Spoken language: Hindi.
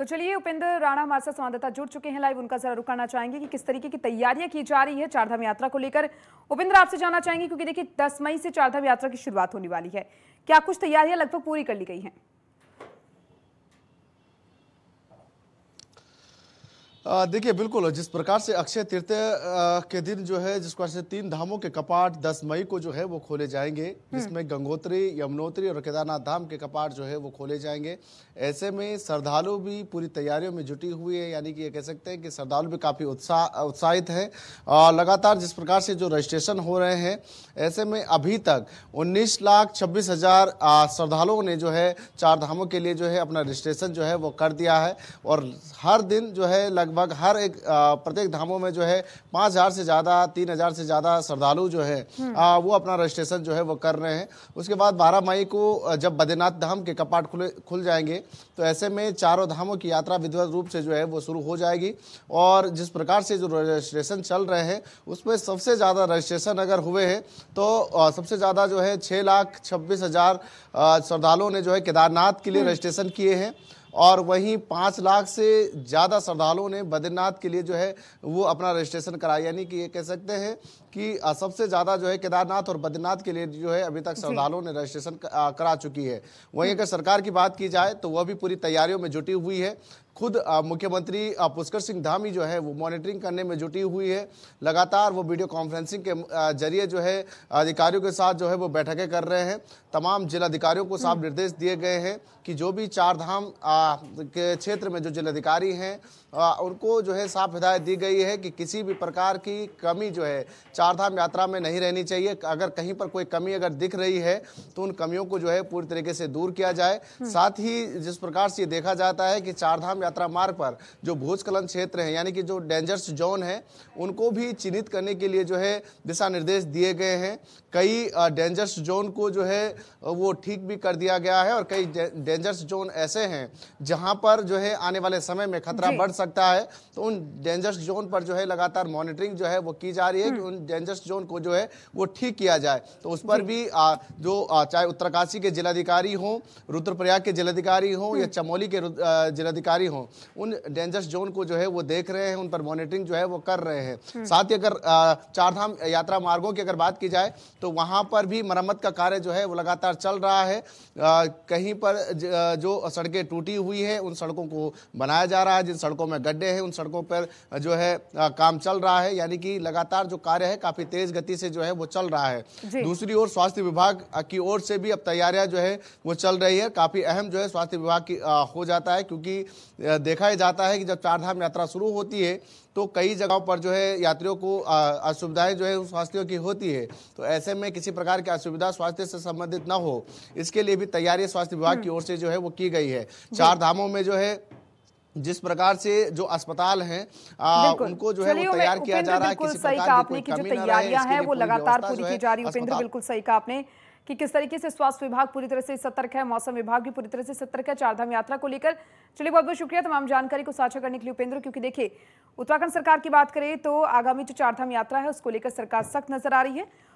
तो चलिए उपेंद्र राणा हमारे साथ संवाददाता जुड़ चुके हैं लाइव उनका जरा रुकाना करना चाहेंगे कि किस तरीके की तैयारियां की जा रही है चारधाम यात्रा को लेकर उपेंद्र आपसे जानना चाहेंगे क्योंकि देखिए दस मई से चारधाम यात्रा की शुरुआत होने वाली है क्या कुछ तैयारियां लगभग पूरी कर ली गई हैं देखिए बिल्कुल जिस प्रकार से अक्षय तृतीय के दिन जो है जिस प्रकार से तीन धामों के कपाट 10 मई को जो है वो खोले जाएंगे हम्म। जिसमें गंगोत्री यमुनोत्री और केदारनाथ धाम के कपाट जो है वो खोले जाएंगे ऐसे में श्रद्धालु भी पूरी तैयारियों में जुटी हुई है यानी कि ये कह सकते हैं कि श्रद्धालु भी काफ़ी उत्साह उत्साहित है और लगातार जिस प्रकार से जो रजिस्ट्रेशन हो रहे हैं ऐसे में अभी तक उन्नीस लाख छब्बीस हजार श्रद्धालुओं ने जो है चार धामों के लिए जो है अपना रजिस्ट्रेशन जो है वो कर दिया है और हर दिन जो है लग लगभग हर एक प्रत्येक धामों में जो है पाँच हज़ार से ज़्यादा तीन हज़ार से ज़्यादा श्रद्धालु जो है हम्म। आ, वो अपना रजिस्ट्रेशन जो है वो कर रहे हैं उसके बाद बारह मई को जब बद्रीनाथ धाम के कपाट खुले खुल जाएंगे तो ऐसे में चारों धामों की यात्रा विधिवत रूप से जो है वो शुरू हो जाएगी और जिस प्रकार से जो रजिस्ट्रेशन चल रहे हैं उसमें सबसे ज़्यादा रजिस्ट्रेशन अगर हुए हैं तो सबसे ज़्यादा जो है छः लाख छब्बीस हज़ार श्रद्धालुओं ने जो है केदारनाथ के लिए हम्म। रजिस्ट्रेशन किए हैं और वहीं पाँच लाख से ज़्यादा श्रद्धालुओं ने बद्रीनाथ के लिए जो है वो अपना रजिस्ट्रेशन कराया यानी कि ये कह सकते हैं कि सबसे ज़्यादा जो है केदारनाथ और बद्रीनाथ के लिए जो है अभी तक श्रद्धालुओं ने रजिस्ट्रेशन करा चुकी है वहीं अगर सरकार की बात की जाए तो वह भी पूरी तैयारियों में जुटी हुई है खुद मुख्यमंत्री पुष्कर सिंह धामी जो है वो मॉनिटरिंग करने में जुटी हुई है लगातार वो वीडियो कॉन्फ्रेंसिंग के जरिए जो है अधिकारियों के साथ जो है वो बैठकें कर रहे हैं तमाम जिलाधिकारियों को साफ निर्देश दिए गए हैं कि जो भी चारधाम के क्षेत्र में जो जिलाधिकारी हैं उनको जो है साफ हिदायत दी गई है कि किसी भी प्रकार की कमी जो है चारधाम यात्रा में नहीं रहनी चाहिए अगर कहीं पर कोई कमी अगर दिख रही है तो उन कमियों को जो है पूरी तरीके से दूर किया जाए साथ ही जिस प्रकार से देखा जाता है कि चारधाम यात्रा मार्ग पर जो भूस्खलन क्षेत्र हैं यानी कि जो डेंजर्स जोन है उनको भी चिन्हित करने के लिए जो है दिशा निर्देश दिए गए हैं कई डेंजर्स जोन को जो है वो ठीक भी कर दिया गया है और कई डेंजर्स जोन ऐसे हैं जहां पर जो है आने वाले समय में खतरा बढ़ सकता है तो उन डेंजर्स जोन पर जो है लगातार मॉनिटरिंग जो है वो की जा रही है कि हम्म। उन डेंजर्स जोन को जो है वो ठीक किया जाए तो उस पर भी आ, जो चाहे उत्तरकाशी के जिलाधिकारी हों रुद्रप्रयाग के जिलाधिकारी हों हम्म। या चमोली के जिलाधिकारी हों उन डेंजरस जोन को जो है वो देख रहे हैं उन पर मॉनिटरिंग जो है वो कर रहे हैं हम्म। साथ ही अगर चारधाम यात्रा मार्गों की अगर बात की जाए तो वहाँ पर भी मरम्मत का कार्य जो है वो लगातार चल रहा है कहीं पर जो सड़कें टूटी हुई है उन सड़कों को बनाया जा रहा है जिन सड़कों में गड्ढे हैं उन सड़कों पर जो है काम चल रहा है यानी कि लगातार जो कार्य है काफ़ी तेज़ गति से जो है वो चल रहा है दूसरी ओर स्वास्थ्य विभाग की ओर से भी अब तैयारियां जो है वो चल रही है काफ़ी अहम जो है स्वास्थ्य विभाग की आ, हो जाता है क्योंकि देखा जाता है कि जब चारधाम यात्रा शुरू होती है तो कई जगहों पर जो है यात्रियों को असुविधाएं जो है उन स्वास्थ्यों की होती है तो ऐसे में किसी प्रकार की असुविधा स्वास्थ्य से संबंधित ना हो इसके लिए भी तैयारी स्वास्थ्य विभाग हम्म। की ओर से जो है वो की गई है चार धामों में जो है जिस प्रकार से जो अस्पताल हैं उनको जो है वो तैयार किया जा रहा है किसी प्रकार की तैयारियां हैं वो लगातार पूरी की जा रही उपेंद्र बिल्कुल सही कहा आपने कि किस तरीके से स्वास्थ्य विभाग पूरी तरह से सतर्क है मौसम विभाग भी पूरी तरह से सतर्क है चारधाम यात्रा को लेकर चलिए बहुत बहुत शुक्रिया तमाम जानकारी को साझा करने के लिए उपेंद्र क्योंकि देखिए उत्तराखंड सरकार की बात करें तो आगामी जो चारधाम यात्रा है उसको लेकर सरकार सख्त नजर आ रही है